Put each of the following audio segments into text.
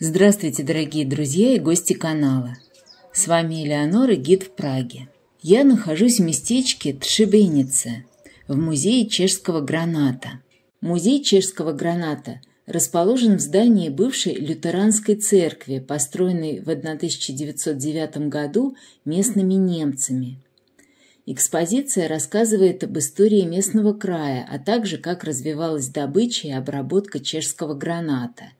Здравствуйте, дорогие друзья и гости канала. С вами Элеонора, гид в Праге. Я нахожусь в местечке Тшибенице, в музее чешского граната. Музей чешского граната расположен в здании бывшей лютеранской церкви, построенной в 1909 году местными немцами. Экспозиция рассказывает об истории местного края, а также как развивалась добыча и обработка чешского граната –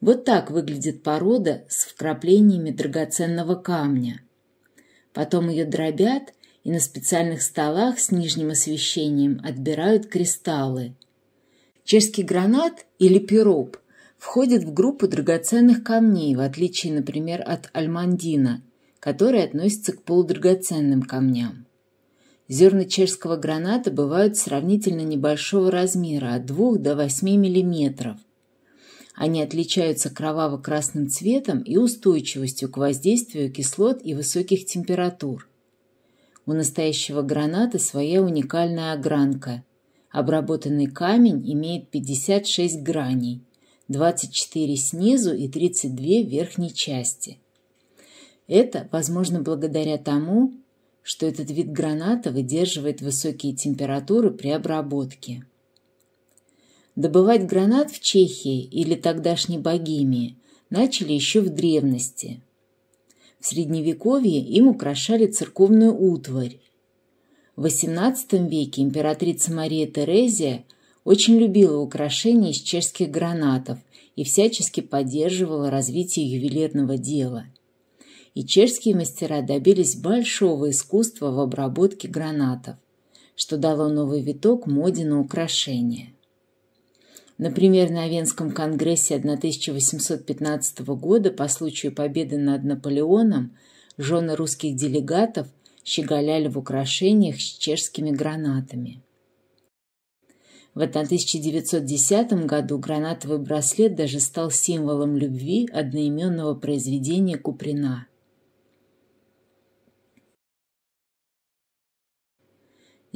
вот так выглядит порода с вкраплениями драгоценного камня. Потом ее дробят и на специальных столах с нижним освещением отбирают кристаллы. Чешский гранат или пироб входит в группу драгоценных камней, в отличие, например, от альмандина, который относится к полудрагоценным камням. Зерна чешского граната бывают сравнительно небольшого размера, от 2 до 8 мм, они отличаются кроваво-красным цветом и устойчивостью к воздействию кислот и высоких температур. У настоящего граната своя уникальная огранка. Обработанный камень имеет 56 граней, 24 снизу и 32 в верхней части. Это возможно благодаря тому, что этот вид граната выдерживает высокие температуры при обработке. Добывать гранат в Чехии или тогдашней Богемии начали еще в древности. В Средневековье им украшали церковную утварь. В XVIII веке императрица Мария Терезия очень любила украшения из чешских гранатов и всячески поддерживала развитие ювелирного дела. И чешские мастера добились большого искусства в обработке гранатов, что дало новый виток моде на украшения. Например, на Венском конгрессе 1815 года по случаю победы над Наполеоном жены русских делегатов щеголяли в украшениях с чешскими гранатами. В 1910 году гранатовый браслет даже стал символом любви одноименного произведения Куприна –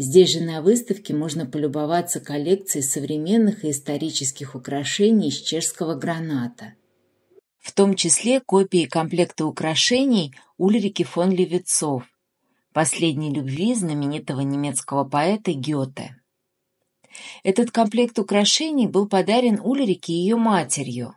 Здесь же на выставке можно полюбоваться коллекцией современных и исторических украшений из чешского граната. В том числе копии комплекта украшений Ульрики фон Левицов, последней любви знаменитого немецкого поэта Гёте. Этот комплект украшений был подарен Ульрике ее матерью.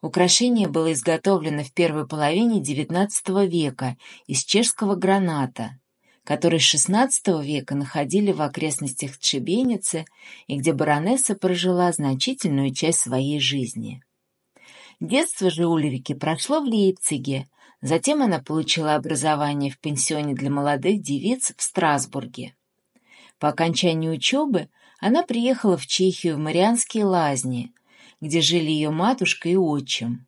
Украшение было изготовлено в первой половине XIX века из чешского граната – которые с XVI века находили в окрестностях Тшебеницы и где баронесса прожила значительную часть своей жизни. Детство же Ульрики прошло в Лейпциге, затем она получила образование в пансионе для молодых девиц в Страсбурге. По окончании учебы она приехала в Чехию в Марианские лазни, где жили ее матушка и отчим.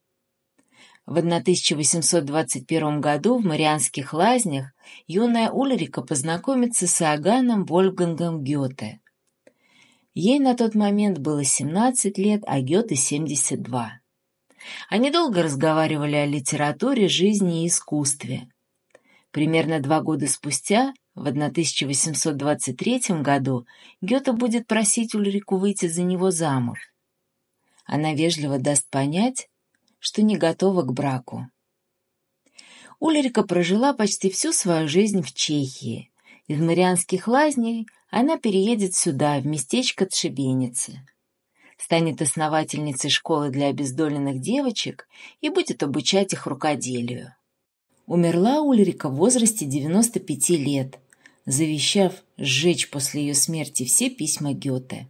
В 1821 году в Марианских лазнях юная Ульрика познакомится с Аганом Вольфгангом Гёте. Ей на тот момент было 17 лет, а Гёте — 72. Они долго разговаривали о литературе, жизни и искусстве. Примерно два года спустя, в 1823 году, Гёте будет просить Ульрику выйти за него замуж. Она вежливо даст понять, что не готова к браку. Ульрика прожила почти всю свою жизнь в Чехии. Из Марианских лазней она переедет сюда, в местечко Тшебеницы. Станет основательницей школы для обездоленных девочек и будет обучать их рукоделию. Умерла Ульрика в возрасте 95 лет, завещав сжечь после ее смерти все письма Гёте.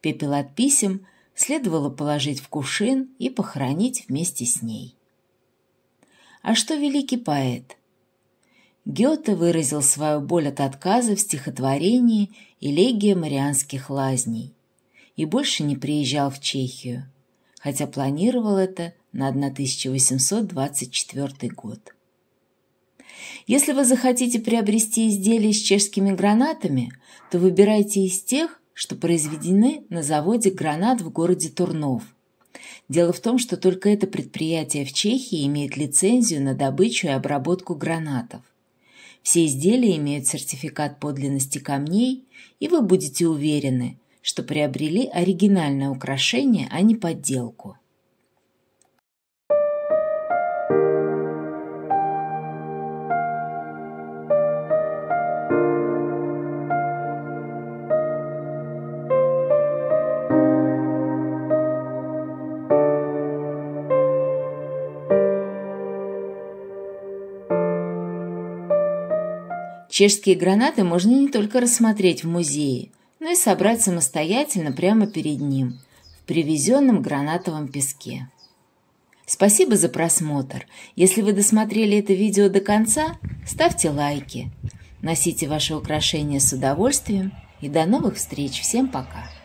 Пепел от писем – следовало положить в кувшин и похоронить вместе с ней. А что великий поэт? Гёте выразил свою боль от отказа в стихотворении «Элегия марианских лазней» и больше не приезжал в Чехию, хотя планировал это на 1824 год. Если вы захотите приобрести изделия с чешскими гранатами, то выбирайте из тех, что произведены на заводе «Гранат» в городе Турнов. Дело в том, что только это предприятие в Чехии имеет лицензию на добычу и обработку гранатов. Все изделия имеют сертификат подлинности камней, и вы будете уверены, что приобрели оригинальное украшение, а не подделку. Чешские гранаты можно не только рассмотреть в музее, но и собрать самостоятельно прямо перед ним, в привезенном гранатовом песке. Спасибо за просмотр. Если вы досмотрели это видео до конца, ставьте лайки. Носите ваши украшения с удовольствием и до новых встреч. Всем пока!